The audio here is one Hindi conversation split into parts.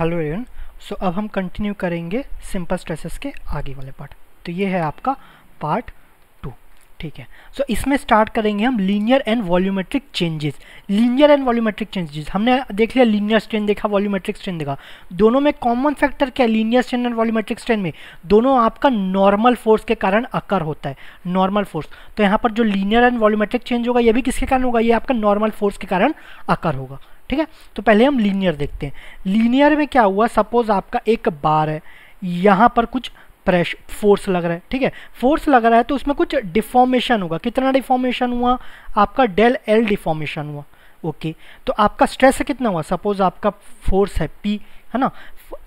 हेलो एवन सो अब हम कंटिन्यू करेंगे सिंपल स्ट्रेसेस के आगे वाले पार्ट तो ये है आपका पार्ट टू ठीक है सो so, इसमें स्टार्ट करेंगे हम linear and volumetric changes linear and volumetric changes हमने देख लिया लीनियर स्ट्रेन देखा वॉल्यूमेट्रिक स्ट्रेन देखा दोनों में कॉमन फैक्टर क्या है linear strain and volumetric strain में दोनों आपका नॉर्मल फोर्स के कारण अकर होता है नॉर्मल फोर्स तो यहाँ पर जो लीनियर एंड वॉल्यूमेट्रिक चेंज होगा ये भी किसके कारण होगा ये आपका नॉर्मल फोर्स के कारण अकर होगा ठीक है तो पहले हम लीनियर देखते हैं लीनियर में क्या हुआ सपोज आपका एक बार है यहाँ पर कुछ प्रेश फोर्स लग रहा है ठीक है फोर्स लग रहा है तो उसमें कुछ डिफॉर्मेशन होगा कितना डिफॉर्मेशन हुआ आपका डेल एल डिफॉर्मेशन हुआ ओके तो आपका स्ट्रेस कितना हुआ सपोज आपका फोर्स है पी है ना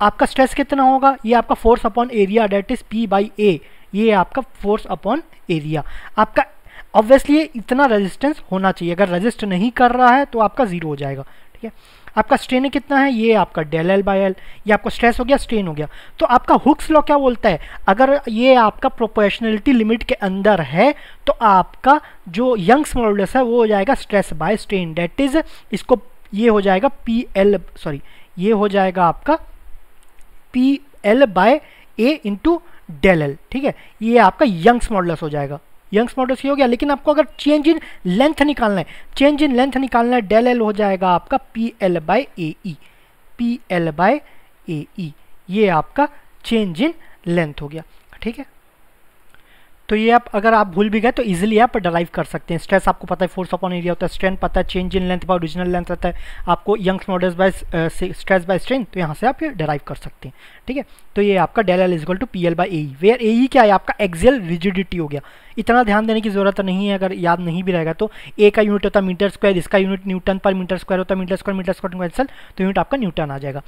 आपका स्ट्रेस कितना होगा ये आपका force upon area that is P by A ये आपका फोर्स अपॉन एरिया आपका ऑब्वियसली इतना रेजिस्टेंस होना चाहिए अगर रजिस्ट नहीं कर रहा है तो आपका ज़ीरो हो जाएगा ठीक है आपका स्ट्रेन कितना है ये आपका डेल एल बाई एल ये आपका स्ट्रेस हो गया स्ट्रेन हो गया तो आपका हुक्स लॉ क्या बोलता है अगर ये आपका प्रोपोर्शनलिटी लिमिट के अंदर है तो आपका जो यंग्स मॉडुलस है वो हो जाएगा stress by strain that is इसको ये हो जाएगा पी एल सॉरी ये हो जाएगा आपका P L by A into del L ठीक है ये आपका यंग्स मॉडुलस हो जाएगा यंग्स मॉडल ये हो गया लेकिन आपको अगर चेंज इन लेंथ निकालना है चेंज इन लेंथ निकालना है डेल एल हो जाएगा आपका P L by A E P L by A E ये आपका चेंज इन लेंथ हो गया ठीक है तो ये आप अगर आप भूल भी गए तो इजीली आप डराइव कर सकते हैं स्ट्रेस आपको पता है फोर्स अपॉन एरिया होता है स्ट्रेंथ पता है change in length by original length रहता है आपको Young's modulus by stress by strength तो यहाँ से आप ये डराइव कर सकते हैं ठीक है तो ये आपका del L equal to P L by A where A क्या है आपका एक्सियल रिजिडिटी हो गया इतना ध्यान देने की ज़रूरत नहीं है अगर याद नहीं भी रहेगा तो ए का यूनिट होता है मीटर स्क्वायर इसका unit newton per metre square होता है metre square metre square cancel तो यूनिट आपका न्यूटन आ जाएगा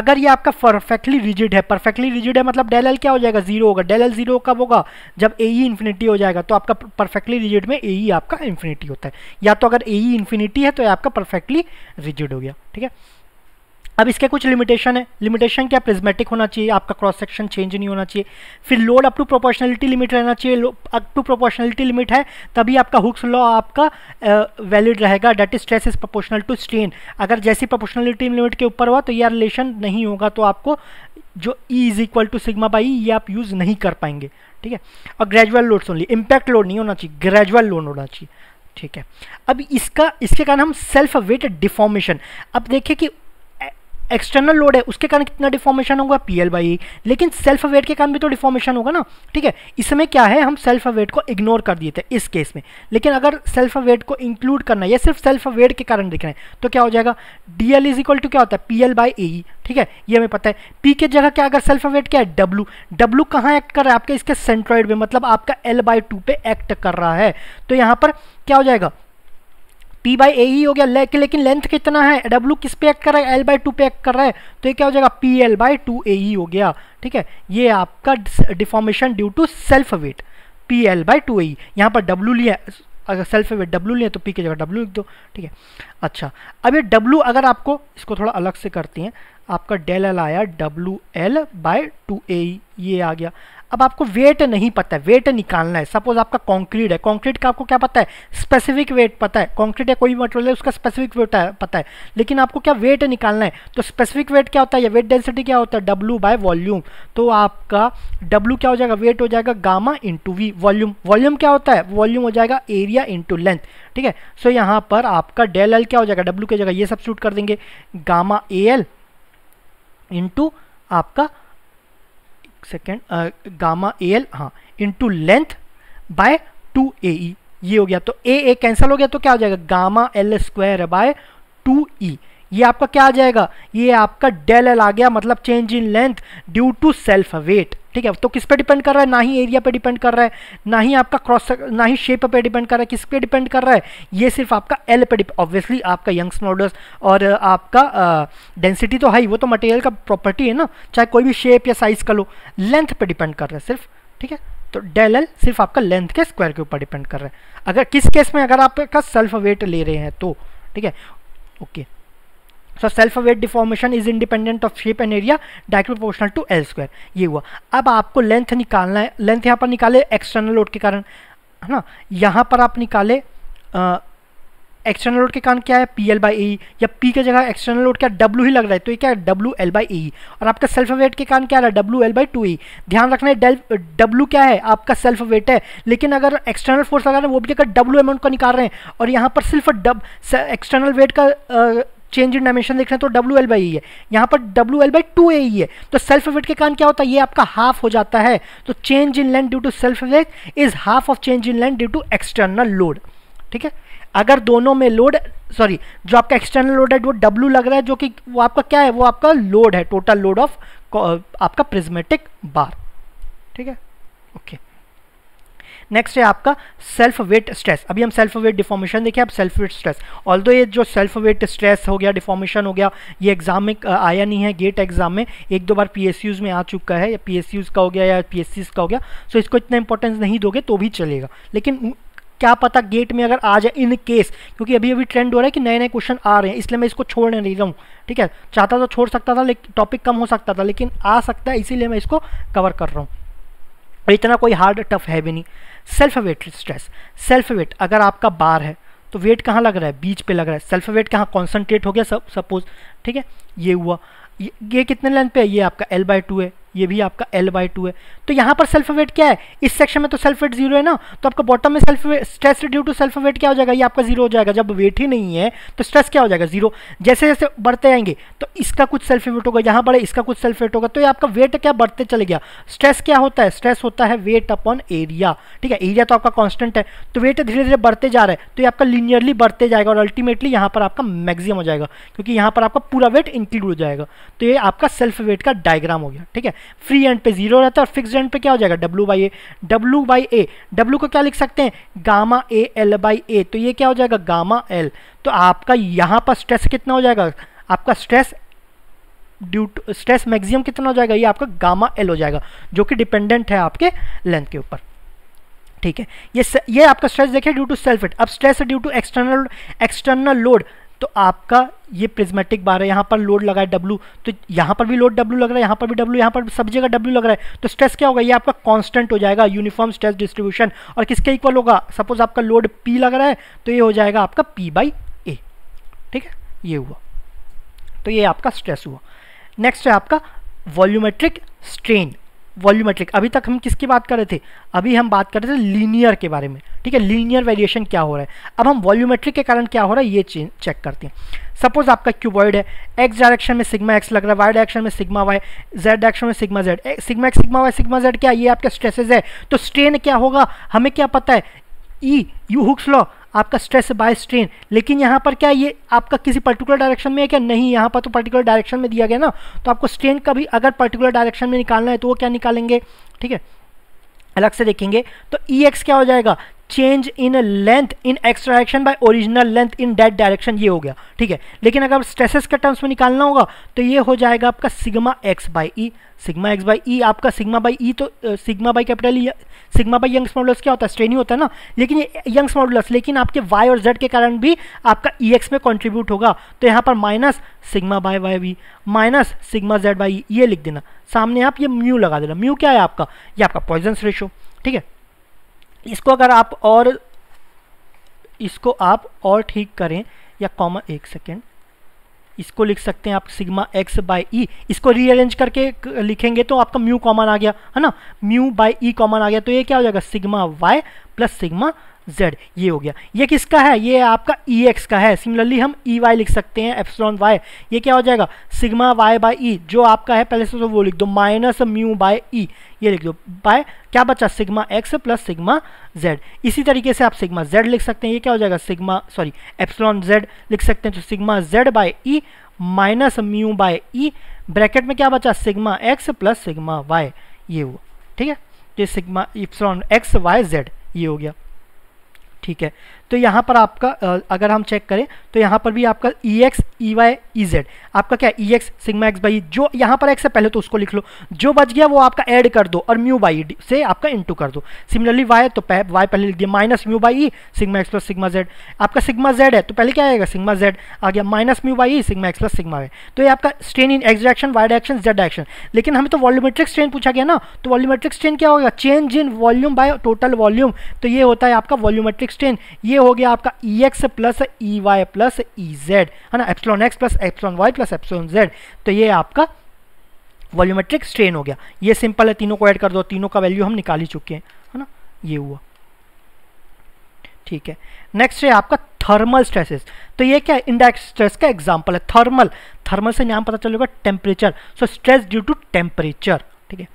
अगर ये आपका परफेक्टली रिजिड है परफेक्टली रिजिड है मतलब डेल एल क्या हो जाएगा जीरो होगा डेल एल जीरो कब होगा जब ए ई इन्फिनिटी हो जाएगा तो आपका परफेक्टली रिजिड में ए ई e आपका इन्फिनिटी होता है या तो अगर ए ई इन्फिनिटी है तो आपका परफेक्टली रिजिड हो गया ठीक है अब इसके कुछ लिमिटेशन है लिमिटेशन क्या प्रिज्मेटिक होना चाहिए आपका क्रॉस सेक्शन चेंज नहीं होना चाहिए फिर load up to proportionality limit रहना चाहिए अप टू प्रोपोर्शनलिटी लिमिट है तभी आपका हुक्स लॉ आपका वैलिड uh, रहेगा that is stress is proportional to strain अगर जैसी प्रोपोर्शनलिटी लिमिट के ऊपर हुआ तो यह रिलेशन नहीं होगा तो आपको जो E is equal to sigma by ये आप यूज़ नहीं कर पाएंगे ठीक है और ग्रेजुअल लोड सुन लीजिए इम्पैक्ट लोड नहीं होना चाहिए ग्रेजुअल लोड होना चाहिए ठीक है अब इसका इसके कारण हम सेल्फ वेट डिफॉर्मेशन अब देखिए कि एक्सटर्नल लोड है उसके कारण कितना डिफॉर्मेशन होगा पी एल बाई लेकिन सेल्फ अवेट के कारण भी तो डिफॉर्मेशन होगा ना ठीक है इसमें क्या है हम सेल्फ वेट को इग्नोर कर दिए थे इस केस में लेकिन अगर सेल्फ वेट को इंक्लूड करना है या सिर्फ सेल्फ अवेट के कारण दिख रहे हैं तो क्या हो जाएगा D L is equal to क्या होता है पी एल बाई ए ठीक है ये हमें पता है पी के जगह क्या अगर सेल्फ वेट क्या है डब्लू डब्लू कहाँ एक्ट कर रहा है आपके इसके सेंट्रॉइड में मतलब आपका एल बाई टू पे एक्ट कर रहा है तो यहाँ पर क्या हो जाएगा पी बाई ए ही हो गया ले, लेकिन लेंथ कितना है डब्ल्यू किस पे एक्ट कर रहा है एल बाई टू पे एक्ट कर रहा है तो ये क्या हो जाएगा P L by two A ही हो गया ठीक है ये आपका deformation due to self weight P L by two A यहाँ पर डब्ल्यू लिया अगर सेल्फ वेट डब्ल्यू लिया तो पी की जगह डब्ल्यू लिख दो ठीक है अच्छा अब ये डब्ल्यू अगर आपको इसको थोड़ा अलग से करती हैं आपका डेल एल आया W L by two A ये आ गया अब आपको वेट नहीं पता है वेट निकालना है सपोज आपका कंक्रीट है कंक्रीट का आपको क्या पता है स्पेसिफिक वेट पता है कंक्रीट या कोई मटेरियल है उसका स्पेसिफिक वेट पता है लेकिन आपको क्या वेट निकालना है तो स्पेसिफिक वेट क्या होता है या वेट डेंसिटी क्या होता है डब्ल्यू बाय वॉल्यूम तो आपका डब्ल्यू क्या हो जाएगा वेट हो जाएगा gamma into V volume volume क्या होता है वॉल्यूम हो जाएगा एरिया इंटू लेंथ ठीक है सो so, यहाँ पर आपका डेल एल क्या हो जाएगा डब्ल्यू की जगह ये सब कर देंगे गामा ए एल इंटू आपका सेकेंड गामा ए एल हाँ into length by two A ये हो गया तो ए ए कैंसिल हो गया तो क्या हो जाएगा gamma L square by two E ये आपका क्या आ जाएगा ये आपका डेल एल आ गया मतलब change in length due to self weight ठीक है तो किस पे डिपेंड कर रहा है ना ही एरिया पे डिपेंड कर रहा है ना ही आपका क्रॉस ना ही शेप पे डिपेंड कर रहा है किस पे डिपेंड कर रहा है ये सिर्फ आपका एल पे ऑब्वियसली आपका यंग्स मॉडल्स और आपका डेंसिटी तो हाई वो तो मटेरियल का प्रॉपर्टी है ना चाहे कोई भी शेप या साइज का लो लेंथ पर डिपेंड कर रहा है सिर्फ ठीक है तो डेल एल सिर्फ आपका लेंथ के स्क्वायर के ऊपर डिपेंड कर रहा है अगर किस केस में अगर आपका सेल्फ वेट ले रहे हैं तो ठीक है okay so self weight deformation is independent of shape and area direct proportional to L square ये हुआ अब आपको लेंथ निकालना है लेंथ यहाँ पर निकाले एक्सटर्नल लोड के कारण है ना यहाँ पर आप निकाले एक्सटर्नल लोड के कारण क्या है पी एल बाई ए या पी की जगह एक्सटर्नल लोड क्या डब्ल्यू ही लग रहा है तो ये क्या है डब्ल्यू एल बाई ए और आपका सेल्फ वेट के कारण क्या है W L by two E ध्यान रखना है डब्ल्यू क्या है आपका सेल्फ वेट है लेकिन अगर एक्सटर्नल फोर्स लगा रहे हैं वो भी अगर डब्ल्यू अमाउंट का निकाल रहे हैं और यहाँ पर सिर्फ डब एक्सटर्नल वेट का चेंज इन डायमेंशन देख रहे हैं तो डब्ल्यू एल बाई है यहाँ पर W L by two A है तो सेल्फ वेट के कारण क्या होता है ये आपका हाफ हो जाता है तो change in length due to self weight is half of change in length due to external load ठीक है अगर दोनों में लोड सॉरी जो आपका एक्सटर्नल लोड है वो डब्ल्यू लग रहा है जो कि वो आपका क्या है वो आपका लोड है टोटल लोड ऑफ आपका प्रिज्मेटिक बार ठीक है ओके okay. नेक्स्ट है आपका सेल्फ वेट स्ट्रेस अभी हम सेल्फ वेट डिफॉर्मेशन देखें आप सेल्फ वेट स्ट्रेस ऑल ये जो सेल्फ वेट स्ट्रेस हो गया डिफॉर्मेशन हो गया ये एग्जाम में आया नहीं है गेट एग्जाम में एक दो बार पी में आ चुका है या पी का हो गया या पी का हो गया सो इसको इतना इंपॉर्टेंस नहीं दोगे तो भी चलेगा लेकिन क्या पता गेट में अगर आ जाए इन केस क्योंकि अभी अभी ट्रेंड हो रहा है कि नए नए क्वेश्चन आ रहे हैं इसलिए मैं इसको छोड़ने नहीं रहा हूँ ठीक है चाहता तो छोड़ सकता था लेकिन टॉपिक कम हो सकता था लेकिन आ सकता है इसीलिए मैं इसको कवर कर रहा हूँ और इतना कोई हार्ड टफ है भी नहीं self weight stress self weight अगर आपका बार है तो वेट कहाँ लग रहा है बीच पे लग रहा है सेल्फ वेट कहाँ कॉन्सनट्रेट हो गया सब सपोज ठीक है ये हुआ ये, ये कितने लेंथ पे है ये आपका एल बाई टू है ये भी आपका एल बाई टू है तो यहाँ पर सेल्फ वेट क्या है इस सेक्शन में तो सेल्फ वेट जीरो है ना तो आपका बॉटम में self stress due to self weight क्या हो जाएगा ये आपका जीरो हो जाएगा जब वेट ही नहीं है तो स्ट्रेस क्या हो जाएगा जीरो जैसे जैसे बढ़ते आएंगे तो इसका कुछ सेल्फ वेट होगा यहाँ बढ़े इसका कुछ सेल्फ वेट होगा तो ये आपका वेट क्या बढ़ते चले गया स्ट्रेस क्या होता है स्ट्रेस होता है वेट अपॉन एरिया ठीक है एरिया तो आपका कॉन्स्टेंट है तो वेट धीरे धीरे बढ़ते जा रहा है तो ये आपका लिनियरली बढ़ते जाएगा और अल्टीमेटली यहाँ पर आपका मैक्सिमम हो जाएगा क्योंकि यहाँ पर आपका पूरा वेट इंक्लूड हो जाएगा तो ये आपका सेल्फ वेट का डायग्राम हो गया ठीक है फ्री एंड पे जीरो रहता है और फिक्स एंड पे क्या हो जाएगा W by A W by A W को क्या लिख सकते हैं gamma A L by A तो ये क्या हो जाएगा गामा एल तो आपका यहाँ पर स्ट्रेस कितना हो जाएगा आपका स्ट्रेस ड्यू स्ट्रेस मैक्सिमम कितना हो जाएगा ये आपका गामा एल हो जाएगा जो कि डिपेंडेंट है आपके लेंथ के ऊपर ठीक है ये ये आपका स्ट्रेस देखिए ड्यू टू सेल्फ इट अब stress due to external external load तो आपका ये प्रिज्मेटिक बार है यहाँ पर लोड लगा है डब्लू तो यहाँ पर भी लोड डब्ल्यू लग रहा है यहाँ पर भी डब्लू यहाँ पर सब जगह डब्ल्यू लग रहा है तो स्ट्रेस क्या होगा ये आपका कांस्टेंट हो जाएगा यूनिफॉर्म स्ट्रेस डिस्ट्रीब्यूशन और किसके इक्वल होगा सपोज आपका लोड पी लग रहा है तो ये हो जाएगा आपका पी बाई ए ठीक है ये हुआ तो ये आपका स्ट्रेस हुआ नेक्स्ट है आपका वॉल्यूमेट्रिक स्ट्रेन वॉल्यूमेट्रिक अभी तक हम किसकी बात कर रहे थे अभी हम बात कर रहे थे लीनियर के बारे में ठीक है लीनियर वेरिएशन क्या हो रहा है अब हम वॉल्यूमेट्रिक के कारण क्या हो रहा है ये चेक करते हैं सपोज आपका क्यूबॉइड है एक्स डायरेक्शन में सिग्मा एक्स लग रहा है वाई डायरेक्शन में सिग्मा वाई जेड डायरेक्शन में sigma Z sigma X sigma Y sigma Z क्या ये आपका स्ट्रेसेज है तो स्ट्रेन क्या होगा हमें क्या पता है ई यू हुक्स लॉ आपका स्ट्रेस बाय स्ट्रेन लेकिन यहाँ पर क्या ये आपका किसी पर्टिकुलर डायरेक्शन में है क्या नहीं यहाँ पर तो पर्टिकुलर डायरेक्शन में दिया गया ना तो आपको स्ट्रेन का भी अगर पर्टिकुलर डायरेक्शन में निकालना है तो वो क्या निकालेंगे ठीक है अलग से देखेंगे तो ई e एक्स क्या हो जाएगा change in length in X direction by original length in that direction ये हो गया ठीक है लेकिन अगर स्ट्रेसेस के टर्म्स में निकालना होगा तो ये हो जाएगा आपका sigma X by E sigma X by E आपका सिग्मा बाई ई तो sigma by capital E sigma by Young's modulus क्या होता है स्ट्रेन ही होता है ना लेकिन ये यंग्स मॉडुलस लेकिन आपके वाई और जेड के कारण भी आपका ई एक्स में कॉन्ट्रीब्यूट होगा तो यहाँ पर minus sigma by Y V minus sigma Z by ये लिख देना सामने आप ये म्यू लगा देना म्यू क्या है आपका ये आपका पॉइजन रेशो ठीक है इसको अगर आप और इसको आप और ठीक करें या कॉमा एक सेकेंड इसको लिख सकते हैं आप सिग्मा एक्स बाई ई इसको रीअरेंज करके लिखेंगे तो आपका म्यू कॉमन आ गया है ना म्यू बाई ई कॉमन आ गया तो ये क्या हो जाएगा sigma Y plus sigma Z ये हो गया ये किसका है ये आपका ई e एक्स का है सिमिलरली हम ई e वाई लिख सकते हैं एप्सलॉन वाई ये क्या हो जाएगा सिग्मा वाई बाई ई जो आपका है पहले से तो वो लिख दो माइनस म्यू बाय ई ये लिख दो बाय क्या बचा sigma X plus sigma Z इसी तरीके से आप सिग्मा जेड लिख सकते हैं ये क्या हो जाएगा सिग्मा सॉरी एप्सलॉन जेड लिख सकते हैं तो sigma Z by E minus mu by E bracket में क्या बचा sigma X plus sigma Y ये हुआ ठीक है तो ये sigma epsilon X Y Z ये हो गया ठीक है तो यहाँ पर आपका अगर हम चेक करें तो यहाँ पर भी आपका E X E Y E Z आपका क्या E X sigma X by जो यहाँ पर एक्स है पहले तो उसको लिख लो जो बच गया वो आपका ऐड कर दो और म्यू बाई e से आपका इंटू कर दो सिमिलरली वाई तो वाई पहले लिख दिया minus mu by sigma X plus sigma Z आपका सिग्मा जेड है तो पहले क्या आएगा सिग्मा जेड आ गया minus mu by sigma X plus sigma Y तो ये आपका strain in X direction Y direction Z direction लेकिन हमें तो वॉल्यूमेट्रिक स्ट्रेन पूछा गया ना तो वॉल्यूमेट्रिक स्ट्रेन क्या होगा change in volume by total volume तो ये होता है आपका वॉल्यूमेट्रिक स्ट्रेन ये हो गया आपका E X plus E Y plus E Z है ना epsilon X plus epsilon Y plus epsilon Z तो ये आपका वॉल्यूमेट्रिक स्ट्रेन हो गया ये सिंपल है तीनों को ऐड कर दो तीनों का वैल्यू हम निकाल ही चुके हैं है ना ये हुआ ठीक है नेक्स्ट है आपका थर्मल स्ट्रेसेस तो ये क्या इंडेक्स स्ट्रेस का एग्जाम्पल है थर्मल थर्मल से नाम पता चलेगा temperature so stress due to temperature ठीक है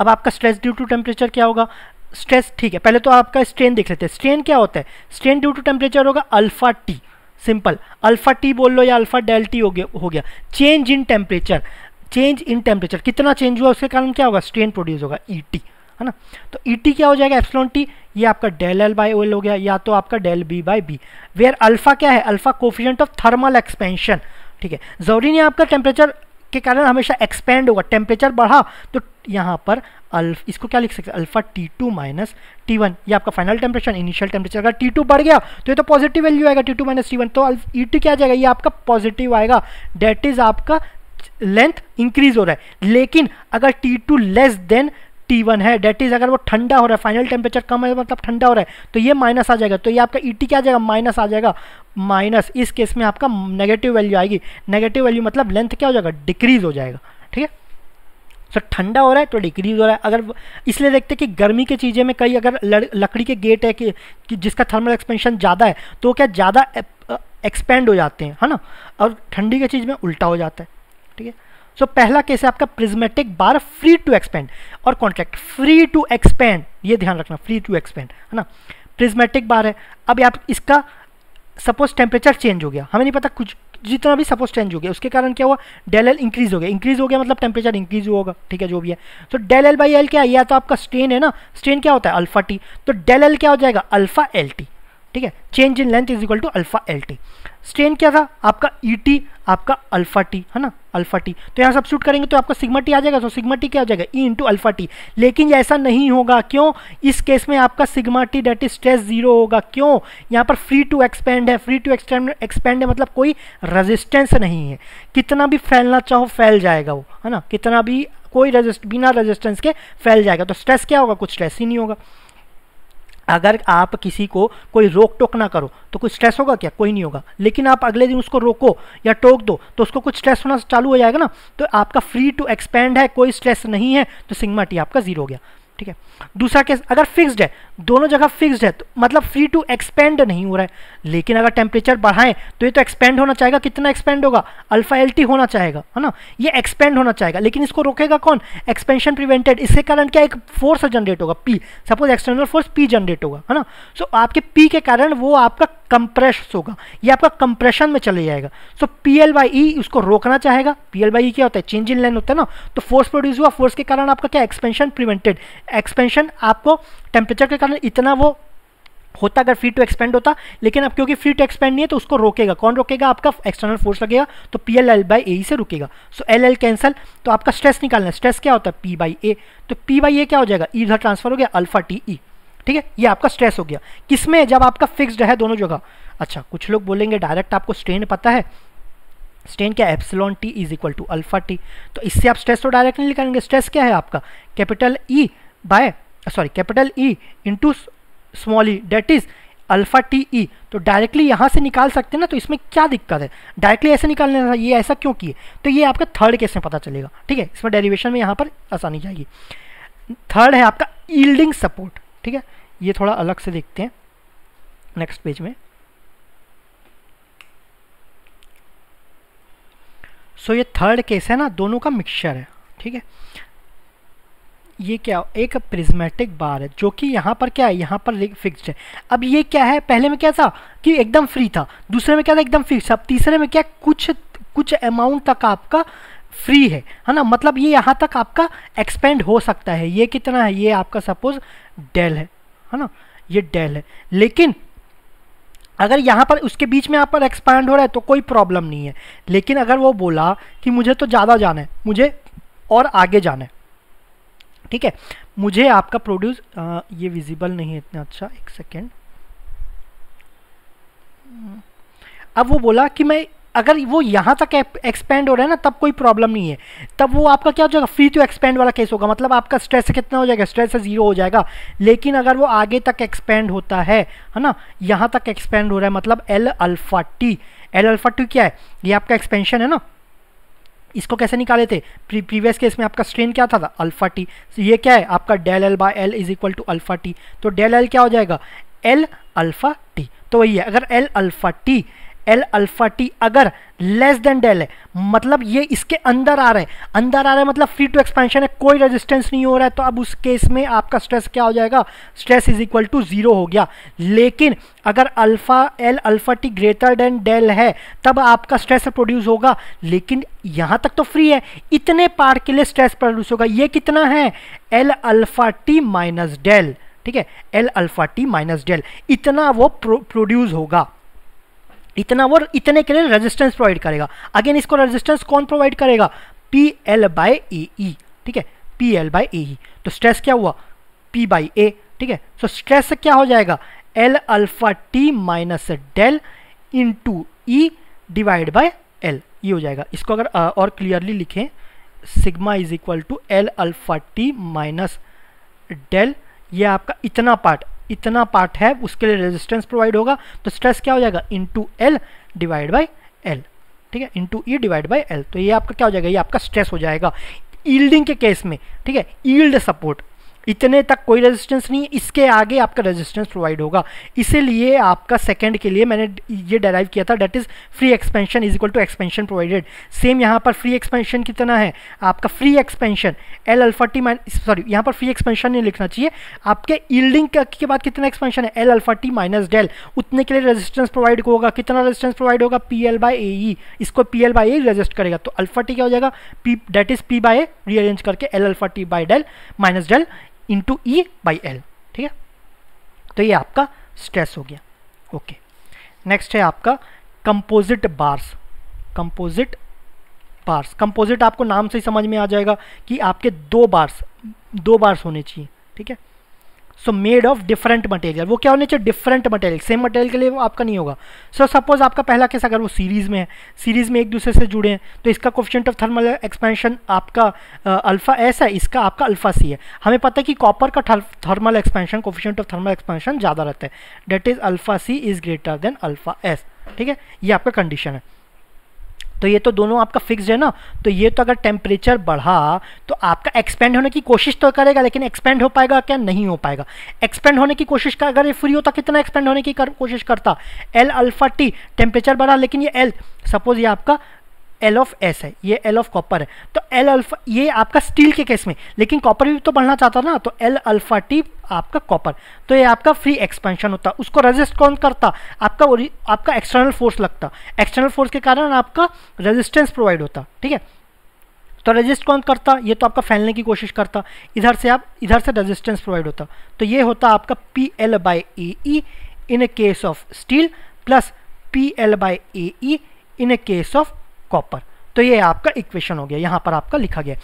अब आपका स्ट्रेस ड्यू टू टेम्परेचर क्या होगा स्ट्रेस ठीक है पहले तो आपका स्ट्रेन देख लेते हैं स्ट्रेन क्या होता है स्ट्रेन ड्यू टू टेम्परेचर होगा alpha T simple alpha T बोल लो या अल्फा डेल टी हो गया हो गया change in temperature change in temperature कितना चेंज हुआ उसके कारण क्या होगा स्ट्रेन प्रोड्यूस होगा ई e है ना तो ई e टी क्या हो जाएगा एप्सलॉन टी ये आपका डेल एल बाई ओल हो गया या तो आपका del B by B where alpha क्या है alpha coefficient of thermal expansion ठीक है जरूरी नहीं आपका टेम्परेचर के कारण हमेशा एक्सपेंड होगा टेम्परेचर बढ़ा तो यहाँ पर अल्फ इसको क्या लिख सकते हैं alpha T two minus T one ये आपका फाइनल टेम्परेचर इनिशियल टेम्परेचर अगर टी टू बढ़ गया तो ये तो पॉजिटिव वैल्यू आएगा T two minus T one तो ई टी e क्या जाएगा ये आपका पॉजिटिव आएगा डेट इज आपका लेंथ इंक्रीज हो रहा है लेकिन अगर T two less than T one है डेट इज अगर वो ठंडा हो रहा है फाइनल टेम्परेचर कम है मतलब ठंडा हो रहा है तो ये माइनस आ जाएगा तो ये आपका ई e टी क्या आ जाएगा माइनस आ जाएगा माइनस इस केस में आपका नेगेटिव वैल्यू आएगी नेगेटिव वैल्यू मतलब लेंथ क्या हो जाएगा डिक्रीज हो जाएगा सर ठंडा हो रहा है तो डिक्रीज हो रहा है अगर इसलिए देखते हैं कि गर्मी की चीज़ें में कई अगर लकड़ी के गेट है कि, कि जिसका थर्मल एक्सपेंशन ज़्यादा है तो क्या ज़्यादा एक्सपेंड हो जाते हैं है ना और ठंडी की चीज़ में उल्टा हो जाता है ठीक है सो पहला केस है आपका prismatic bar free to expand और कॉन्ट्रैक्ट फ्री टू एक्सपेंड ये ध्यान रखना फ्री टू एक्सपेंड है ना प्रिज्मेटिक बार है अब आप इसका सपोज टेम्परेचर चेंज हो गया हमें नहीं पता कुछ जितना भी सपोज चेंज हो गया उसके कारण क्या हुआ डेल एल इंक्रीज हो गया इंक्रीज हो गया मतलब टेम्परेचर इंक्रीज होगा ठीक है जो भी है तो डेल एल बाई एल क्या है या तो आपका स्ट्रेन है ना स्ट्रेन क्या होता है अल्फा टी तो डेल एल क्या हो जाएगा अल्फा एल टी ठीक है change in length is equal to alpha L T strain क्या था आपका ई e टी आपका अल्फा टी है ना अल्फा टी तो यहाँ सब शूट करेंगे तो आपका सिग्मा टी आ जाएगा तो सिग्मा टी क्या हो जाएगा ई इंटू अल्फा टी लेकिन ऐसा नहीं होगा क्यों इस केस में आपका sigma T that is stress zero होगा क्यों यहाँ पर फ्री टू एक्सपेंड है फ्री टू एक्सपेंड एक्सपेंड है मतलब कोई रजिस्टेंस नहीं है कितना भी फैलना चाहो फैल जाएगा वो है ना कितना भी कोई रजिस्ट बिना रजिस्टेंस के फैल जाएगा तो स्ट्रेस क्या होगा कुछ स्ट्रेस ही नहीं होगा अगर आप किसी को कोई रोक टोक ना करो तो कोई स्ट्रेस होगा क्या कोई नहीं होगा लेकिन आप अगले दिन उसको रोको या टोक दो तो उसको कुछ स्ट्रेस होना चालू हो जाएगा ना तो आपका फ्री टू एक्सपेंड है कोई स्ट्रेस नहीं है तो सिग्मा टी आपका जीरो हो गया ठीक है दूसरा केस अगर फिक्स्ड है दोनों जगह फिक्स्ड है तो मतलब फ्री टू एक्सपेंड नहीं हो रहा है लेकिन अगर टेम्परेचर बढ़ाएं तो ये तो एक्सपेंड होना चाहेगा कितना एक्सपेंड होगा अल्फा एल होना चाहेगा है ना ये एक्सपेंड होना चाहेगा लेकिन इसको रोकेगा कौन एक्सपेंशन प्रिवेंटेड इसके कारण क्या एक फोर्स जनरेट होगा P suppose external force P generate होगा है ना सो आपके पी के कारण वो आपका कंप्रेस होगा ये आपका कंप्रेशन में चले जाएगा so P L by E उसको रोकना चाहेगा पी एल बाई ई क्या होता है चेंज इन लाइन होता है ना तो फोर्स प्रोड्यूस हुआ फोर्स के कारण आपका क्या एक्सपेंशन प्रिवेंटेड एक्सपेंशन आपको टेम्परेचर के कारण इतना वो होता अगर फ्री टू एक्सपेंड होता लेकिन अब क्योंकि फ्री टू एक्सपेंड नहीं है तो उसको रोकेगा कौन रोकेगा आपका एक्सटर्नल फोर्स लगेगा तो P L L by A से रुकेगा सो एल एल कैंसल तो आपका स्ट्रेस निकालना है स्ट्रेस क्या होता है पी बाई ए तो पी बाई ए क्या हो जाएगा ई e इधर ट्रांसफर हो गया अल्फा टी ई ठीक है ये आपका स्ट्रेस हो गया किसमें जब आपका फिक्स्ड है दोनों जगह अच्छा कुछ लोग बोलेंगे डायरेक्ट आपको स्ट्रेन पता है स्ट्रेन क्या epsilon T is equal to alpha T तो इससे आप स्ट्रेस तो डायरेक्ट नहीं निकालेंगे स्ट्रेस क्या है आपका capital E e, by sorry capital E into small E that is alpha T E तो डायरेक्टली यहाँ से निकाल सकते हैं ना तो इसमें क्या दिक्कत है डायरेक्टली ऐसे निकालने था ये ऐसा क्यों किए तो ये आपका थर्ड केस में पता चलेगा ठीक है इसमें डेरिवेशन में यहाँ पर आसानी जाएगी थर्ड है आपका ईल्डिंग सपोर्ट ठीक है ये थोड़ा अलग से देखते हैं नेक्स्ट पेज में सो so, ये थर्ड केस है ना दोनों का मिक्सचर है ठीक है ये क्या एक प्रिज्मेटिक बार है जो कि यहाँ पर क्या है यहाँ पर फिक्स्ड है अब ये क्या है पहले में क्या था कि एकदम फ्री था दूसरे में क्या था एकदम फिक्स अब तीसरे में क्या कुछ कुछ अमाउंट तक आपका फ्री है है ना मतलब ये यहाँ तक आपका एक्सपेंड हो सकता है ये कितना है ये आपका सपोज डेल है है ना ये डेल है लेकिन अगर यहाँ पर उसके बीच में आप पर एक्सपैंड हो रहा है तो कोई प्रॉब्लम नहीं है लेकिन अगर वो बोला कि मुझे तो ज़्यादा जाना है मुझे और आगे जाना है ठीक है मुझे आपका प्रोड्यूस ये विजिबल नहीं है इतना अच्छा एक सेकेंड अब वो बोला कि मैं अगर वो यहाँ तक एक्सपेंड हो रहा है ना तब कोई प्रॉब्लम नहीं है तब वो आपका क्या हो जाएगा फ्री टू एक्सपेंड वाला केस होगा मतलब आपका स्ट्रेस कितना हो जाएगा स्ट्रेस ज़ीरो हो जाएगा लेकिन अगर वो आगे तक एक्सपेंड होता है है ना यहाँ तक एक्सपेंड हो रहा है मतलब L alpha T L alpha T क्या है ये आपका एक्सपेंशन है ना इसको कैसे निकाले थे प्रीवियस केस में आपका स्ट्रेन क्या था, था? अल्फा टी so ये क्या है आपका del L by L is equal to alpha T तो डेल एल क्या हो जाएगा एल अल्फा टी तो वही है अगर L alpha T L alpha T अगर लेस देन डेल है मतलब ये इसके अंदर आ रहे हैं अंदर आ रहे हैं मतलब फ्री टू एक्सपेंशन है कोई रेजिस्टेंस नहीं हो रहा है तो अब उस केस में आपका स्ट्रेस क्या हो जाएगा stress is equal to zero हो गया लेकिन अगर alpha L alpha T greater than del है तब आपका स्ट्रेस प्रोड्यूस होगा लेकिन यहाँ तक तो फ्री है इतने पार्ट के लिए स्ट्रेस प्रोड्यूस होगा ये कितना है L alpha T minus del ठीक है L alpha T minus del इतना वो प्रोड्यूस होगा इतना वो इतने के लिए रेजिस्टेंस प्रोवाइड करेगा अगेन इसको रेजिस्टेंस कौन प्रोवाइड करेगा P L by A E ठीक है P L by A E तो स्ट्रेस क्या हुआ पी बाई ए ठीक है सो स्ट्रेस क्या हो जाएगा L alpha T minus del into E divide by L ये हो जाएगा इसको अगर और क्लियरली लिखें sigma is equal to L alpha T minus del ये आपका इतना पार्ट इतना पार्ट है उसके लिए रेजिस्टेंस प्रोवाइड होगा तो स्ट्रेस क्या हो जाएगा into L divide by L ठीक है into E divide by L तो ये आपका क्या हो जाएगा ये आपका स्ट्रेस हो जाएगा ईल्डिंग के केस में ठीक है ईल्ड सपोर्ट इतने तक कोई रेजिस्टेंस नहीं है इसके आगे आपका रेजिस्टेंस प्रोवाइड होगा इसीलिए आपका सेकंड के लिए मैंने ये डेराइव किया था that is free expansion is equal to expansion provided same यहाँ पर फ्री एक्सपेंशन कितना है आपका free expansion L alpha T minus sorry यहाँ पर फ्री एक्सपेंशन नहीं लिखना चाहिए आपके ईल्डिंग के बाद कितना एक्सपेंशन है L alpha T minus del उतने के लिए रेजिस्टेंस प्रोवाइड होगा कितना रेजिस्टेंस प्रोवाइड होगा P L by A E इसको P L by A resist करेगा तो अल्फा टी क्या हो जाएगा P that is P by A rearrange करके L alpha T by del minus del into E by L ठीक है तो ये आपका स्ट्रेस हो गया ओके नेक्स्ट है आपका composite bars composite bars composite आपको नाम से ही समझ में आ जाएगा कि आपके दो बार्स दो बार्स होने चाहिए ठीक है so made of different material वो क्या होने चाहिए डिफरेंट मटेरियल सेम मटेरियल के लिए आपका नहीं होगा सो so, सपोज आपका पहला केस अगर वो सीरीज में है सीरीज में एक दूसरे से जुड़े हैं तो इसका कोफिशेंट ऑफ थर्मल एक्सपेंशन आपका अल्फा एस है इसका आपका अल्फा सी है हमें पता है कि कॉपर का thermal expansion coefficient of thermal expansion ज़्यादा रहता है that is alpha C is greater than alpha S ठीक है ये आपका कंडीशन है तो ये तो दोनों आपका फिक्स है ना तो ये तो अगर टेम्परेचर बढ़ा तो आपका एक्सपेंड होने की कोशिश तो करेगा लेकिन एक्सपेंड हो पाएगा क्या नहीं हो पाएगा एक्सपेंड होने की कोशिश का अगर ये फ्री होता तो कितना एक्सपेंड होने की कर, कोशिश करता एल अल्फा टी टेम्परेचर बढ़ा लेकिन ये एल सपोज ये आपका एल ऑफ एस है ये एल ऑफ कॉपर है तो एल अल्फा ये आपका स्टील के केस में लेकिन कॉपर भी तो बढ़ना चाहता ना तो एल अल्फा टी आपका कॉपर तो ये आपका फ्री एक्सपेंशन होता है उसको रेजिस्ट कौन करता आपका आपका एक्सटर्नल फोर्स लगता एक्सटर्नल फोर्स के कारण आपका रेजिस्टेंस प्रोवाइड होता ठीक है तो रजिस्ट कौन करता ये तो आपका फैलने की कोशिश करता इधर से आप इधर से रजिस्टेंस प्रोवाइड होता तो ये होता आपका P L by A E in case of steel plus P L by A E in case of copper तो ये आपका इक्वेशन हो गया यहाँ पर आपका लिखा गया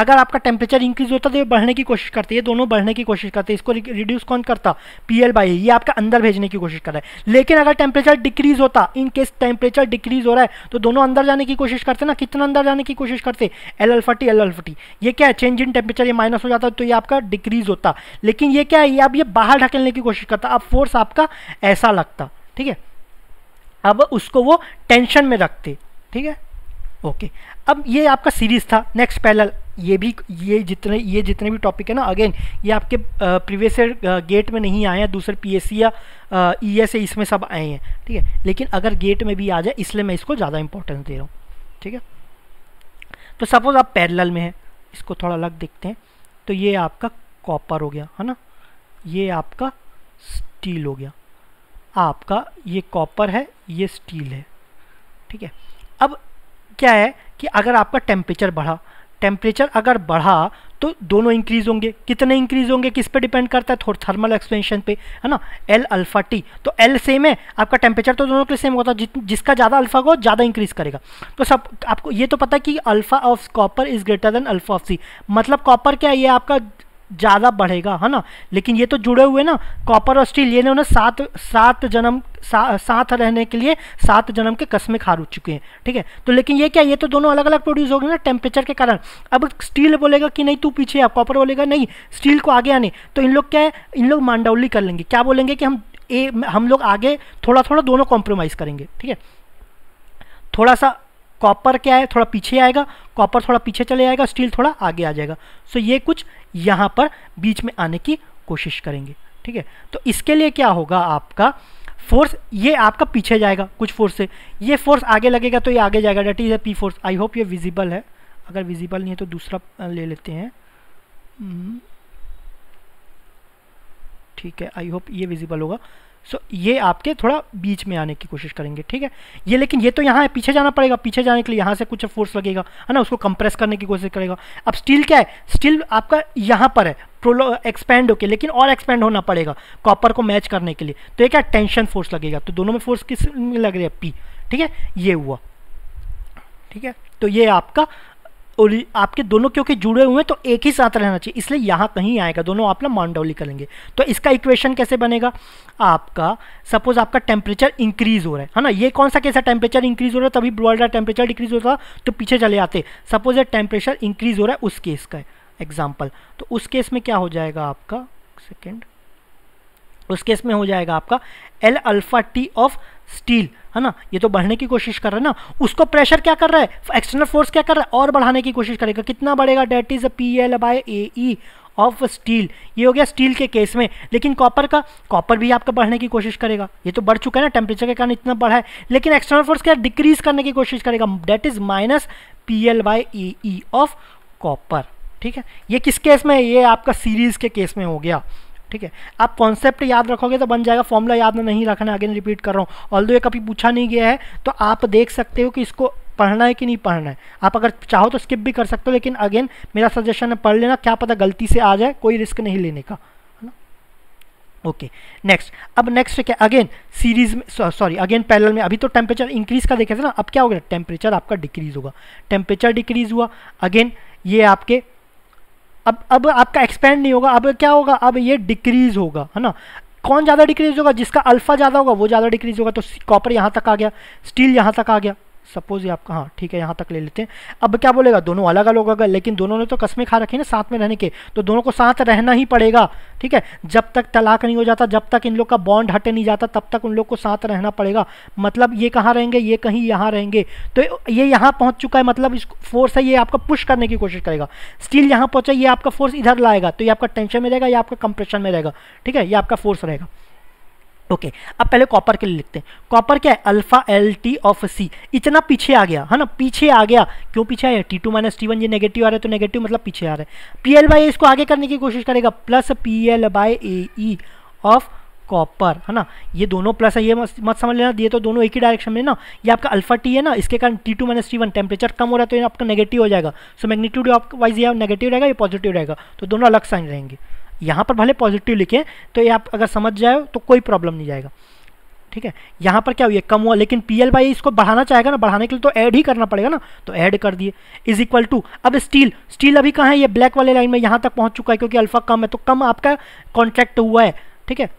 अगर आपका टेम्परेचर इंक्रीज होता तो ये बढ़ने की कोशिश करते ये दोनों बढ़ने की कोशिश करते इसको रिड्यूस कौन करता पी एल बाई ये आपका अंदर भेजने की कोशिश कर रहा है लेकिन अगर टेम्परेचर डिक्रीज होता इन केस टेम्परेचर डिक्रीज हो रहा है तो दोनों अंदर जाने की कोशिश करते ना कितना अंदर जाने की कोशिश करते एल फटी एल फटी ये क्या है चेंज इन टेम्परेचर ये माइनस हो जाता तो ये आपका डिक्रीज होता लेकिन ये क्या है ये अब ये बाहर ढकेलने की कोशिश करता अब फोर्स आपका ऐसा लगता ठीक है अब उसको वो टेंशन में रखते ठीक है ओके अब ये आपका सीरीज़ था नेक्स्ट पैरल ये भी ये जितने ये जितने भी टॉपिक है ना अगेन ये आपके प्रीवियस गेट में नहीं आए हैं दूसरे पीएससी या ई एस e इसमें सब आए हैं ठीक है लेकिन अगर गेट में भी आ जाए इसलिए मैं इसको ज़्यादा इंपॉर्टेंस दे रहा हूँ ठीक है तो सपोज़ आप पैरल में हैं इसको थोड़ा अलग देखते हैं तो ये आपका कॉपर हो गया है ना ये आपका स्टील हो गया आपका ये कॉपर है ये स्टील है ठीक है अब क्या है कि अगर आपका टेम्परेचर बढ़ा टेम्परेचर अगर बढ़ा तो दोनों इंक्रीज होंगे कितने इंक्रीज होंगे किस पे डिपेंड करता है थोड़ा थर्मल एक्सपेंशन पे है ना एल अल्फा टी तो एल सेम है आपका टेम्परेचर तो दोनों के सेम होता है जि, जिसका ज़्यादा अल्फा होगा ज़्यादा इंक्रीज करेगा तो सब आपको ये तो पता है कि alpha of copper is greater than alpha of C मतलब कॉपर क्या है ये आपका ज़्यादा बढ़ेगा है ना लेकिन ये तो जुड़े हुए ना कॉपर और स्टील ये उन्हें सात सात जन्म सा, साथ रहने के लिए सात जन्म के कस्में खा चुके हैं ठीक है तो लेकिन ये क्या ये तो दोनों अलग अलग प्रोड्यूस हो गए ना टेम्परेचर के कारण अब स्टील बोलेगा कि नहीं तू पीछे आ कॉपर बोलेगा नहीं स्टील को आगे आने तो इन लोग क्या है इन लोग मांडौली कर लेंगे क्या बोलेंगे कि हम ए हम लोग आगे थोड़ा थोड़ा दोनों कॉम्प्रोमाइज़ करेंगे ठीक है थोड़ा सा कॉपर क्या है थोड़ा पीछे आएगा कॉपर थोड़ा पीछे चले जाएगा स्टील थोड़ा आगे आ जाएगा सो ये कुछ यहाँ पर बीच में आने की कोशिश करेंगे ठीक है तो इसके लिए क्या होगा आपका फोर्स ये आपका पीछे जाएगा कुछ फोर्स से ये फोर्स आगे लगेगा तो ये आगे जाएगा that is A P force I hope ये विजिबल है अगर विजिबल नहीं है तो दूसरा ले लेते हैं हम्म। ठीक है आई होप ये विजिबल होगा सो ये आपके थोड़ा बीच में आने की कोशिश करेंगे ठीक है ये लेकिन ये तो यहाँ है पीछे जाना पड़ेगा पीछे जाने के लिए यहाँ से कुछ फोर्स लगेगा है ना उसको कंप्रेस करने की कोशिश करेगा अब स्टील क्या है स्टील आपका यहाँ पर है प्रोलो एक्सपैंड होके लेकिन और एक्सपेंड होना पड़ेगा कॉपर को मैच करने के लिए तो ये क्या टेंशन फोर्स लगेगा तो दोनों में फोर्स किस में लग रही है पी ठीक है ये हुआ ठीक है तो ये आपका आपके दोनों क्योंकि जुड़े हुए हैं तो एक ही साथ रहना चाहिए इसलिए यहाँ कहीं आएगा दोनों आप ना मांडवली करेंगे तो इसका इक्वेशन कैसे बनेगा आपका सपोज आपका टेम्परेचर इंक्रीज हो रहा है है ना ये कौन सा कैसा टेम्परेचर इंक्रीज हो रहा है तभी वर्ल्ड का टेम्परेचर डिक्रीज होता तो पीछे चले आते सपोज ये टेम्परेचर इंक्रीज हो रहा है उस केस का एग्जाम्पल तो उस केस में क्या हो जाएगा आपका सेकेंड उस केस में हो जाएगा आपका L alpha T of steel है ना ये तो बढ़ने की कोशिश कर रहा है ना उसको प्रेशर क्या कर रहा है एक्सटर्नल फोर्स क्या कर रहा है और बढ़ाने की कोशिश करेगा कितना बढ़ेगा that is P L by A E of steel ये हो गया स्टील के केस में लेकिन कॉपर का कॉपर भी आपका बढ़ने की कोशिश करेगा ये तो बढ़ चुका है ना टेम्परेचर के कारण इतना बढ़ा है लेकिन एक्सटर्नल फोर्स क्या डिक्रीज करने की कोशिश करेगा that is minus P L by A E of copper ठीक है ये किस केस में ये आपका सीरीज के केस में हो गया ठीक है आप कॉन्सेप्ट याद रखोगे तो बन जाएगा फॉर्मूला याद में नहीं रखना अगेन रिपीट कर रहा हूँ ऑल ये कभी पूछा नहीं गया है तो आप देख सकते हो कि इसको पढ़ना है कि नहीं पढ़ना है आप अगर चाहो तो स्किप भी कर सकते हो लेकिन अगेन मेरा सजेशन है पढ़ लेना क्या पता गलती से आ जाए कोई रिस्क नहीं लेने का ओके नेक्स्ट अब नेक्स्ट क्या अगेन सीरीज में सॉरी अगेन पैरेलल में अभी तो टेम्परेचर इंक्रीज का देखे थे ना अब क्या हो गया टेम्परेचर आपका डिक्रीज होगा टेम्परेचर डिक्रीज हुआ अगेन ये आपके अब अब आपका एक्सपेंड नहीं होगा अब क्या होगा अब ये डिक्रीज होगा है ना कौन ज़्यादा डिक्रीज होगा जिसका अल्फा ज़्यादा होगा वो ज़्यादा डिक्रीज होगा तो कॉपर यहाँ तक आ गया स्टील यहाँ तक आ गया सपोज ये आपका हाँ ठीक है यहाँ तक ले लेते हैं अब क्या बोलेगा दोनों अलग अलग होगा लेकिन दोनों ने तो कस्में खा रखी ना साथ में रहने के तो दोनों को साथ रहना ही पड़ेगा ठीक है जब तक तलाक नहीं हो जाता जब तक इन लोग का बॉन्ड हटे नहीं जाता तब तक उन लोग को साथ रहना पड़ेगा मतलब ये कहाँ रहेंगे ये कहीं यहाँ रहेंगे तो ये यहाँ पहुँच चुका है मतलब इस फोर्स है ये आपका पुश करने की कोशिश करेगा स्टील यहाँ पहुँचा ये आपका फोर्स इधर लाएगा तो ये आपका टेंशन में रहेगा या आपका कंप्रेशन में रहेगा ठीक है ये आपका फोर्स रहेगा ओके okay, अब पहले कॉपर के लिए लिखते हैं कॉपर क्या है alpha L T of C इतना पीछे आ गया है ना पीछे आ गया क्यों पीछे आया T two minus T one ये नेगेटिव आ रहा है तो नेगेटिव मतलब पीछे आ रहा है पी एल बाई इसको आगे करने की कोशिश करेगा plus P L by A E of copper है ना ये दोनों प्लस है ये मत समझ लेना ये तो दोनों एक ही डायरेक्शन में ना ये आपका अल्फा टी है ना इसके कारण T two minus T one temperature कम हो रहा है तो ये आपका नेगेटिव हो जाएगा सो मैग्नीट्यूड वाइज ये नेगेटिव रहेगा ये पॉजिटिव रहेगा तो दोनों अलग साइन रहेंगे यहाँ पर भले पॉजिटिव लिखें तो ये आप अगर समझ जाए तो कोई प्रॉब्लम नहीं जाएगा ठीक है यहाँ पर क्या हुआ कम हुआ लेकिन पी एल बाई इसको बढ़ाना चाहेगा ना बढ़ाने के लिए तो ऐड ही करना पड़ेगा ना तो ऐड कर दिए इज इक्वल टू अब स्टील स्टील अभी कहाँ है ये ब्लैक वाले लाइन में यहाँ तक पहुँच चुका है क्योंकि अल्फा कम है तो कम आपका कॉन्ट्रैक्ट हुआ है ठीक है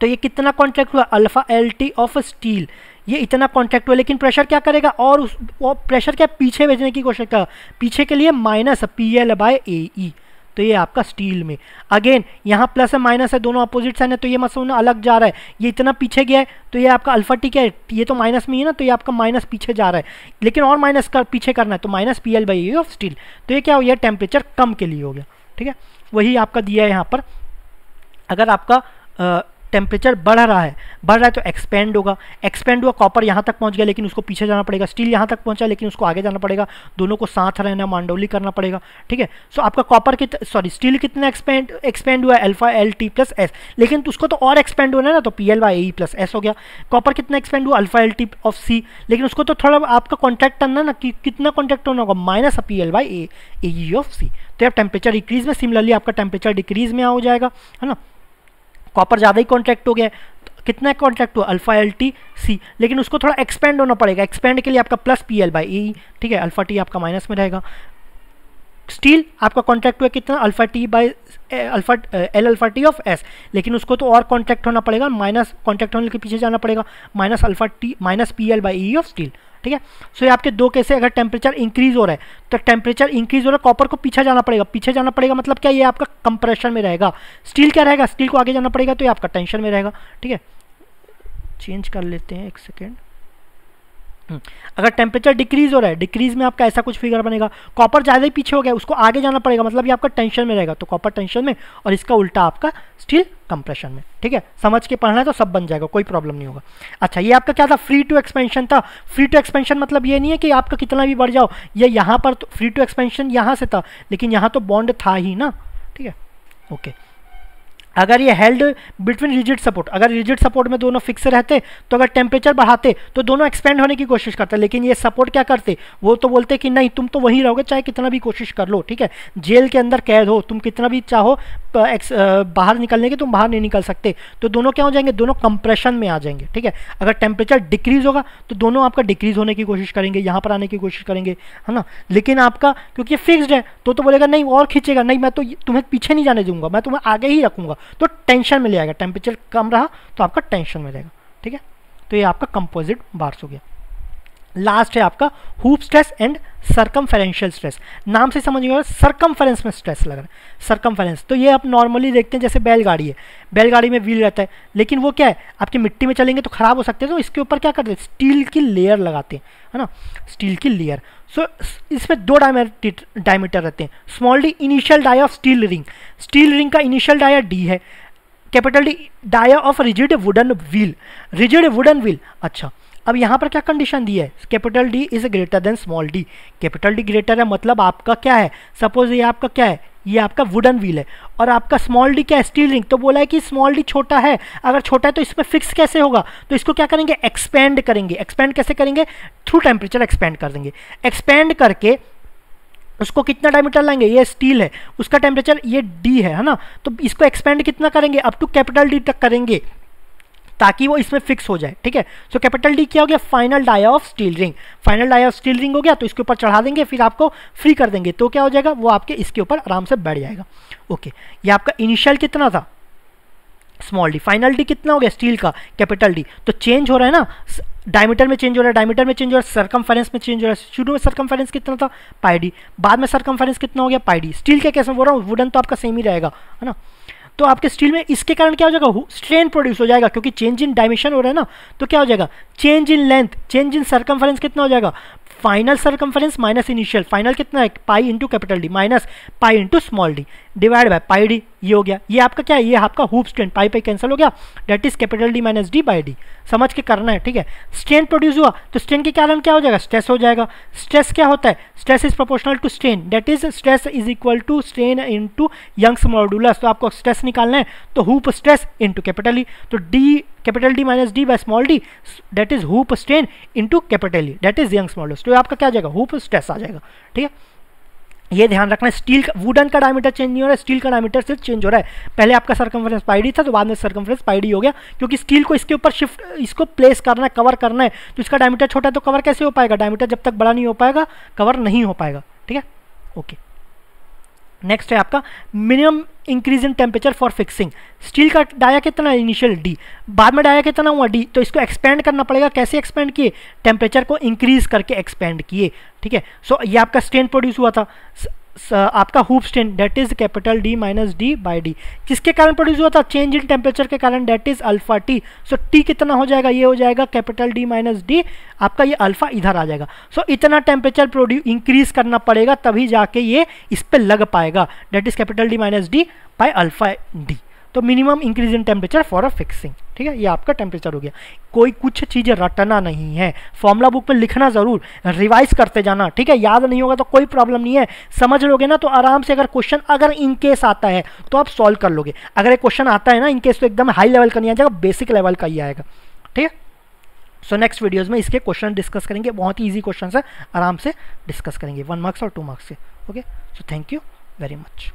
तो ये कितना कॉन्ट्रैक्ट हुआ alpha L T of steel ये इतना कॉन्ट्रैक्ट हुआ लेकिन प्रेशर क्या करेगा और उस वो प्रेशर क्या पीछे भेजने की कोशिश करेगा पीछे के लिए minus P L by A E तो ये आपका स्टील में अगेन यहाँ प्लस है माइनस है दोनों अपोजिट साइन है तो ये मसोन अलग जा रहा है ये इतना पीछे गया है तो ये आपका अल्फा टी क्या है ये तो माइनस में ही है ना तो ये आपका माइनस पीछे जा रहा है लेकिन और माइनस कर पीछे करना है तो minus P L by of steel तो ये क्या हो गया टेम्परेचर कम के लिए हो गया ठीक है वही आपका दिया है यहाँ पर अगर आपका टेम्परेचर बढ़ रहा है बढ़ रहा है तो एक्सपेंड होगा एक्सपेंड हुआ कॉपर यहाँ तक पहुँच गया लेकिन उसको पीछे जाना पड़ेगा स्टील यहाँ तक पहुँचा लेकिन उसको आगे जाना पड़ेगा दोनों को साथ रहना मांडोली करना पड़ेगा ठीक है सो आपका कॉपर कित सॉरी स्टील कितना एक्सपेंड एक्सपेंड हुआ alpha L T plus S लेकिन तो उसको तो और एक्सपेंड होना है ना तो P L by E plus S हो गया कॉपर कितना एक्सपेंड हुआ alpha L T of C लेकिन उसको तो थोड़ा आपका कॉन्टैक्ट करना ना कि कितना कॉन्टैक्ट होना होगा minus P L by A E of C तो आप टेम्परेचर डिक्रीज में सिमिलरली आपका टेम्परेचर डिक्रीज में आ हो जाएगा है ना कॉपर ज़्यादा ही कॉन्ट्रैक्ट हो गया तो कितना कॉन्ट्रैक्ट हुआ अल्फा एल टी सी लेकिन उसको थोड़ा एक्सपेंड होना पड़ेगा एक्सपेंड के लिए आपका plus P L by E ठीक है अल्फा टी आपका माइनस में रहेगा स्टील आपका कॉन्ट्रैक्ट हुआ कितना alpha T by alpha L alpha T of S लेकिन उसको तो और कॉन्ट्रैक्ट होना पड़ेगा माइनस कॉन्ट्रैक्ट होने के पीछे जाना पड़ेगा minus alpha T minus P L by E of steel ठीक है सो ये आपके दो केस है अगर टेम्परेचर इंक्रीज हो रहा है तो टेम्परेचर इंक्रीज हो रहा है कॉपर को पीछे जाना पड़ेगा पीछे जाना पड़ेगा मतलब क्या ये आपका कंप्रेशन में रहेगा स्टील क्या रहेगा स्टील को आगे जाना पड़ेगा तो ये आपका टेंशन में रहेगा ठीक है चेंज कर लेते हैं एक सेकेंड हम्म। अगर टेम्परेचर डिक्रीज हो रहा है डिक्रीज में आपका ऐसा कुछ फिगर बनेगा कॉपर ज़्यादा ही पीछे हो गया उसको आगे जाना पड़ेगा मतलब ये आपका टेंशन में रहेगा तो कॉपर टेंशन में और इसका उल्टा आपका स्टील कंप्रेशन में ठीक है समझ के पढ़ना है तो सब बन जाएगा कोई प्रॉब्लम नहीं होगा अच्छा ये आपका क्या था फ्री टू एक्सपेंशन था फ्री टू एक्सपेंशन मतलब ये नहीं है कि आपका कितना भी बढ़ जाओ ये यहाँ पर तो फ्री टू एक्सपेंशन यहाँ से था लेकिन यहाँ तो बॉन्ड था ही ना ठीक है ओके okay. अगर ये हेल्ड बिटवीन रिजिड सपोर्ट अगर रिजिड सपोर्ट में दोनों फिक्स रहते तो अगर टेम्परेचर बढ़ाते तो दोनों एक्सपेंड होने की कोशिश करते लेकिन ये सपोर्ट क्या करते वो तो बोलते कि नहीं तुम तो वहीं रहोगे चाहे कितना भी कोशिश कर लो ठीक है जेल के अंदर कैद हो तुम कितना भी चाहो एक्स बाहर निकलने के तुम बाहर नहीं निकल सकते तो दोनों क्या हो जाएंगे दोनों कंप्रेशन में आ जाएंगे ठीक है अगर टेम्परेचर डिक्रीज़ होगा तो दोनों आपका डिक्रीज़ होने की कोशिश करेंगे यहाँ पर आने की कोशिश करेंगे है ना लेकिन आपका क्योंकि फिक्स्ड है तो तो बोलेगा नहीं और खींचेगा नहीं मैं तो तुम्हें पीछे नहीं जाने दूंगा मैं तुम्हें आगे ही रखूंगा तो टेंशन में ले आएगा टेम्परेचर कम रहा तो आपका टेंशन में रहेगा ठीक है तो ये आपका कंपोजिट बार्स हो गया लास्ट है आपका hoop stress and circum stress नाम से समझ में सरकम में स्ट्रेस लग रहा है सरकम तो ये आप नॉर्मली देखते हैं जैसे बैलगाड़ी है बैलगाड़ी में व्हील रहता है लेकिन वो क्या है आपकी मिट्टी में चलेंगे तो ख़राब हो सकते हैं तो इसके ऊपर क्या करते हैं स्टील की लेयर लगाते हैं है ना स्टील की लेयर सो so, इसमें दो डायमीटर रहते हैं small D initial dia of steel ring steel ring का इनिशियल डाया डी है capital D dia of rigid wooden wheel rigid wooden wheel अच्छा अब यहाँ पर क्या कंडीशन दी है capital D is greater than small D capital D greater है मतलब आपका क्या है सपोज ये आपका क्या है ये आपका वुडन व्हील है और आपका स्मॉल डी क्या है स्टील रिंग तो बोला है कि स्मॉल डी छोटा है अगर छोटा है तो इसमें फिक्स कैसे होगा तो इसको क्या करेंगे एक्सपेंड करेंगे एक्सपेंड कैसे करेंगे थ्रू टेम्परेचर एक्सपेंड कर देंगे एक्सपेंड करके उसको कितना डायमीटर लाएंगे ये स्टील है उसका टेम्परेचर ये डी है है ना तो इसको एक्सपेंड कितना करेंगे अप टू कैपिटल डी तक करेंगे ताकि वो इसमें फिक्स हो जाए ठीक है सो कैपिटल डी क्या हो गया final dia of steel ring final dia of steel ring हो गया तो इसके ऊपर चढ़ा देंगे फिर आपको फ्री कर देंगे तो क्या हो जाएगा वो आपके इसके ऊपर आराम से बैठ जाएगा ओके ये आपका इनिशियल कितना था स्मॉल डी फाइनल डी कितना हो गया स्टील का कैपिटल डी तो चेंज हो रहा है ना डायमीटर में चेंज हो रहा है डायमीटर में चेंज हो रहा है सर्कमफेरेंस में चेंज हो रहा है शुरू में सर्कमफेरेंस कितना था पाई डी बाद में सर्कमफेरेंस कितना हो गया पाई डी स्टील के कैसे बोल रहा हूँ वुडन तो आपका सेम ही रहेगा है ना तो आपके स्टील में इसके कारण क्या हो जाएगा स्ट्रेन प्रोड्यूस हो जाएगा क्योंकि चेंज इन डायमेंशन हो रहा है ना तो क्या हो जाएगा change in length change in circumference कितना हो जाएगा final circumference minus initial final कितना है pi into capital D minus pi into small D divide by pi D ये हो गया ये आपका क्या है ये आपका hoop strength pi pi cancel हो गया that is capital D minus D by D समझ के करना है ठीक है स्ट्रेन प्रोड्यूस हुआ तो स्ट्रेन के कारण क्या हो जाएगा स्ट्रेस हो जाएगा स्ट्रेस क्या होता है stress is proportional to strain that is stress is equal to strain into Young's modulus तो आपको स्ट्रेस निकालना है तो hoop stress into capital E तो D capital D minus D by small D that is hoop strain to capital E that is Young's modulus तो आपका क्या हो जाएगा हुप स्ट्रेस आ जाएगा ठीक है ये ध्यान रखना है स्टील का वुडन का डायमीटर चेंज नहीं हो रहा है स्टील का डायमीटर सिर्फ चेंज हो रहा है पहले आपका सरकमफ्रेंस पाइडी था तो बाद में सरकमफ्रेंस पाइडी हो गया क्योंकि स्टील को इसके ऊपर शिफ्ट इसको प्लेस करना है कवर करना है तो इसका डायमीटर छोटा है तो कवर कैसे हो पाएगा डायमीटर जब तक बड़ा नहीं हो पाएगा कवर नहीं हो पाएगा ठीक है ओके नेक्स्ट है आपका minimum increase in temperature for fixing steel का डाया कितना इनिशियल डी बाद में डाया कितना हुआ डी तो इसको एक्सपेंड करना पड़ेगा कैसे एक्सपेंड किए टेम्परेचर को इंक्रीज करके एक्सपेंड किए ठीक है सो so, ये आपका स्टेन प्रोड्यूस हुआ था आपका hoop strain that is capital D minus D by D किसके कारण प्रोड्यूस हुआ था चेंज इन टेम्परेचर के कारण that is alpha T so T कितना हो जाएगा ये हो जाएगा कैपिटल डी माइनस डी आपका ये अल्फा इधर आ जाएगा सो so, इतना टेम्परेचर प्रोड्यू इंक्रीज करना पड़ेगा तभी जाके ये इस पर लग पाएगा that is capital D minus D by alpha D तो minimum increase in temperature for a fixing ठीक है ये आपका टेम्परेचर हो गया कोई कुछ चीज़ें रटना नहीं है फॉर्मूला बुक में लिखना ज़रूर रिवाइज करते जाना ठीक है याद नहीं होगा तो कोई प्रॉब्लम नहीं है समझ लोगे ना तो आराम से अगर क्वेश्चन अगर इन केस आता है तो आप सॉल्व कर लोगे अगर एक क्वेश्चन आता है ना इनकेस तो एकदम हाई लेवल का नहीं आ जाएगा बेसिक लेवल का ही आएगा ठीक है सो नेक्स्ट वीडियोज़ में इसके क्वेश्चन डिस्कस करेंगे बहुत ही ईजी क्वेश्चन है आराम से डिस्कस करेंगे वन मार्क्स और टू मार्क्स के okay so thank you very much